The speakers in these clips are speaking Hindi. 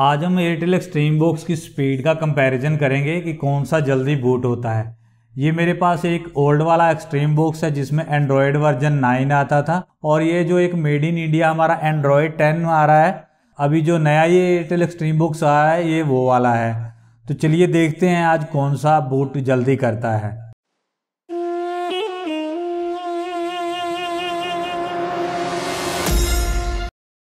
आज हम एयरटेल एक्सट्रीम बॉक्स की स्पीड का कंपैरिजन करेंगे कि कौन सा जल्दी बूट होता है ये मेरे पास एक ओल्ड वाला एक्सट्रीम बॉक्स है जिसमें एंड्रॉयड वर्जन नाइन आता था और ये जो एक मेड इन इंडिया हमारा एंड्रॉयड टेन आ रहा है अभी जो नया ये एयरटेल एक्सट्रीम बॉक्स आ रहा है ये वो वाला है तो चलिए देखते हैं आज कौन सा बूट जल्दी करता है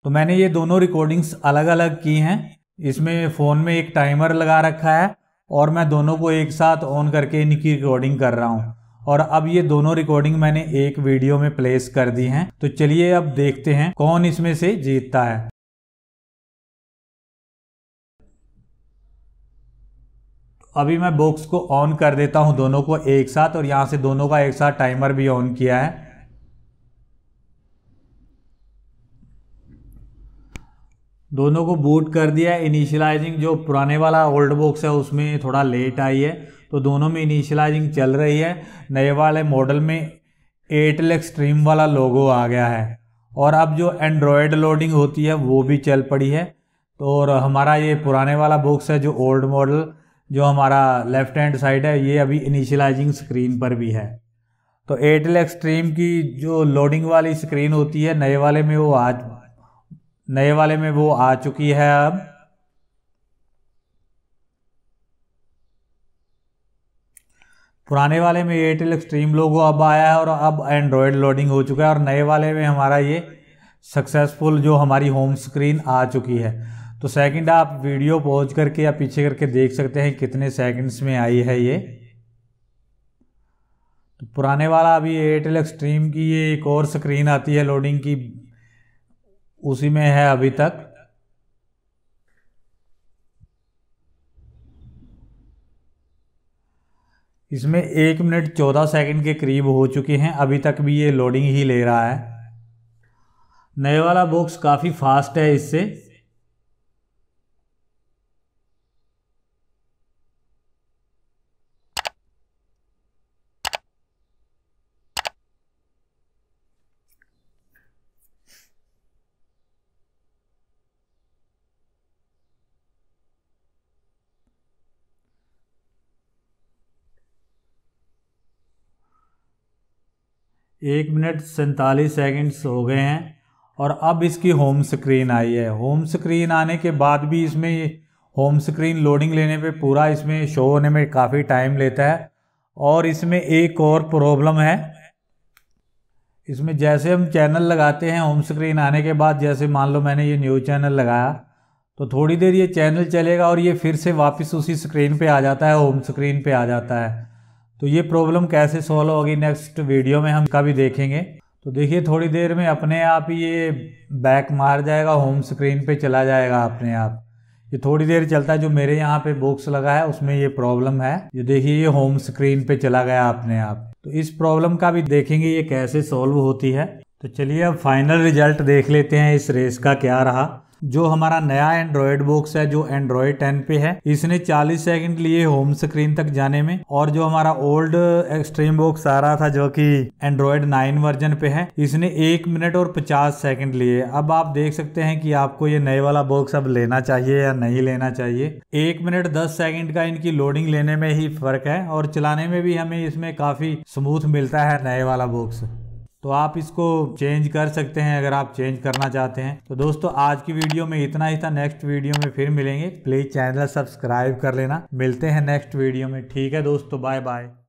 तो मैंने ये दोनों रिकॉर्डिंग्स अलग अलग की हैं इसमें फ़ोन में एक टाइमर लगा रखा है और मैं दोनों को एक साथ ऑन करके इनकी रिकॉर्डिंग कर रहा हूँ और अब ये दोनों रिकॉर्डिंग मैंने एक वीडियो में प्लेस कर दी हैं तो चलिए अब देखते हैं कौन इसमें से जीतता है अभी मैं बॉक्स को ऑन कर देता हूं दोनों को एक साथ और यहाँ से दोनों का एक साथ टाइमर भी ऑन किया है दोनों को बूट कर दिया इनिशियलाइजिंग जो पुराने वाला ओल्ड बॉक्स है उसमें थोड़ा लेट आई है तो दोनों में इनिशियलाइजिंग चल रही है नए वाले मॉडल में एयरटेल एक्सट्रीम वाला लोगो आ गया है और अब जो एंड्रॉयड लोडिंग होती है वो भी चल पड़ी है तो और हमारा ये पुराने वाला बॉक्स है जो ओल्ड मॉडल जो हमारा लेफ्ट हैंड साइड है ये अभी इनिशियलाइजिंग स्क्रीन पर भी है तो एयरटेल एक्सट्रीम की जो लोडिंग वाली स्क्रीन होती है नए वाले में वो आज नए वाले में वो आ चुकी है अब पुराने वाले में एयरटेल एक्सट्रीम लोगो अब आया है और अब एंड्रॉयड लोडिंग हो चुका है और नए वाले में हमारा ये सक्सेसफुल जो हमारी होम स्क्रीन आ चुकी है तो सेकंड आप वीडियो पॉज करके या पीछे करके देख सकते हैं कितने सेकंड्स में आई है ये तो पुराने वाला अभी एयरटेल एक्सट्रीम की ये एक और स्क्रीन आती है लोडिंग की उसी में है अभी तक इसमें एक मिनट चौदह सेकंड के करीब हो चुके हैं अभी तक भी ये लोडिंग ही ले रहा है नए वाला बॉक्स काफ़ी फास्ट है इससे एक मिनट सैंतालीस सेकंड्स हो गए हैं और अब इसकी होम स्क्रीन आई है होम स्क्रीन आने के बाद भी इसमें होम स्क्रीन लोडिंग लेने पे पूरा इसमें शो होने में काफ़ी टाइम लेता है और इसमें एक और प्रॉब्लम है इसमें जैसे हम चैनल लगाते हैं होम स्क्रीन आने के बाद जैसे मान लो मैंने ये न्यूज़ चैनल लगाया तो थोड़ी देर ये चैनल चलेगा और ये फिर से वापस उसी स्क्रीन पे आ जाता है होम स्क्रीन पे आ जाता है तो ये प्रॉब्लम कैसे सॉल्व होगी नेक्स्ट वीडियो में हम इसका भी देखेंगे तो देखिए थोड़ी देर में अपने आप ये बैक मार जाएगा होम स्क्रीन पे चला जाएगा अपने आप ये थोड़ी देर चलता है जो मेरे यहाँ पे बॉक्स लगा है उसमें ये प्रॉब्लम है ये देखिए ये होम स्क्रीन पे चला गया अपने आप तो इस प्रॉब्लम का भी देखेंगे ये कैसे सॉल्व होती है तो चलिए अब फाइनल रिजल्ट देख लेते हैं इस रेस का क्या रहा जो हमारा नया एंड्रॉयड बॉक्स है जो एंड्रॉयड टेन पे है इसने चालीस सेकेंड लिए होम स्क्रीन तक जाने में और जो हमारा ओल्ड एक्सट्रीम बॉक्स आ रहा था जो की एंड्रॉयड नाइन वर्जन पे है इसने एक मिनट और पचास सेकेंड लिए अब आप देख सकते हैं कि आपको ये नए वाला बॉक्स अब लेना चाहिए या नहीं लेना चाहिए एक मिनट दस सेकेंड का इनकी लोडिंग लेने में ही फर्क है और चलाने में भी हमें इसमें काफी स्मूथ मिलता है नए वाला बॉक्स तो आप इसको चेंज कर सकते हैं अगर आप चेंज करना चाहते हैं तो दोस्तों आज की वीडियो में इतना ही था नेक्स्ट वीडियो में फिर मिलेंगे प्लीज चैनल सब्सक्राइब कर लेना मिलते हैं नेक्स्ट वीडियो में ठीक है दोस्तों बाय बाय